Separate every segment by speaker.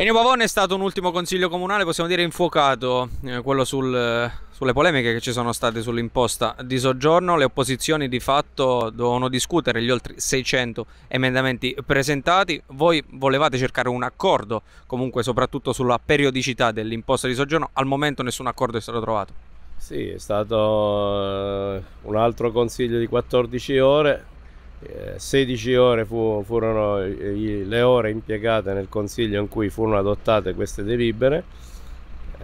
Speaker 1: Ennio Pavone è stato un ultimo consiglio comunale, possiamo dire infuocato, eh, quello sul, eh, sulle polemiche che ci sono state sull'imposta di soggiorno. Le opposizioni di fatto dovevano discutere gli oltre 600 emendamenti presentati. Voi volevate cercare un accordo, comunque soprattutto sulla periodicità dell'imposta di soggiorno. Al momento nessun accordo è stato trovato.
Speaker 2: Sì, è stato eh, un altro consiglio di 14 ore 16 eh, ore fu, furono le ore impiegate nel Consiglio in cui furono adottate queste delibere,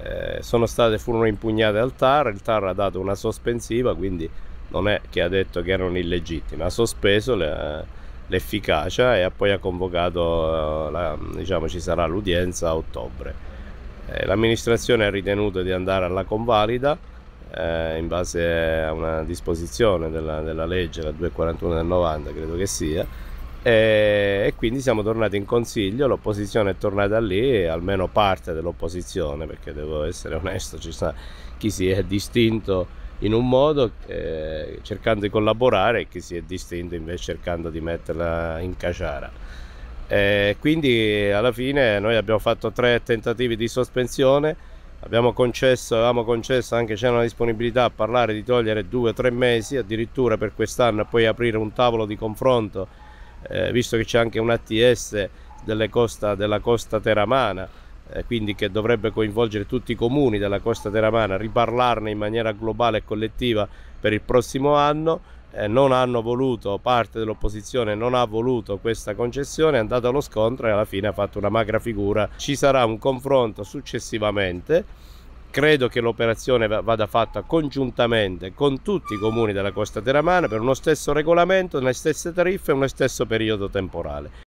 Speaker 2: eh, sono state, furono impugnate al TAR, il TAR ha dato una sospensiva, quindi non è che ha detto che erano illegittime, ha sospeso l'efficacia e ha poi ha convocato, eh, la, diciamo ci sarà l'udienza a ottobre. L'amministrazione ha ritenuto di andare alla convalida, eh, in base a una disposizione della, della, legge, la 241 del 90 credo che sia, e, e quindi siamo tornati in consiglio, l'opposizione è tornata lì, almeno parte dell'opposizione, perché devo essere onesto, ci sta chi si è distinto in un modo eh, cercando di collaborare e chi si è distinto invece cercando di metterla in caciara. Eh, quindi alla fine noi abbiamo fatto tre tentativi di sospensione, abbiamo concesso, avevamo concesso anche c'era una disponibilità a parlare di togliere due o tre mesi addirittura per quest'anno e poi aprire un tavolo di confronto eh, visto che c'è anche un ATS costa, della costa teramana eh, quindi che dovrebbe coinvolgere tutti i comuni della costa teramana riparlarne in maniera globale e collettiva per il prossimo anno eh, non hanno voluto, parte dell'opposizione non ha voluto questa concessione, è andata allo scontro e alla fine ha fatto una magra figura. Ci sarà un confronto successivamente credo che l'operazione vada fatta congiuntamente con tutti i comuni della Costa Teramana per uno stesso regolamento, le stesse tariffe e uno stesso periodo temporale.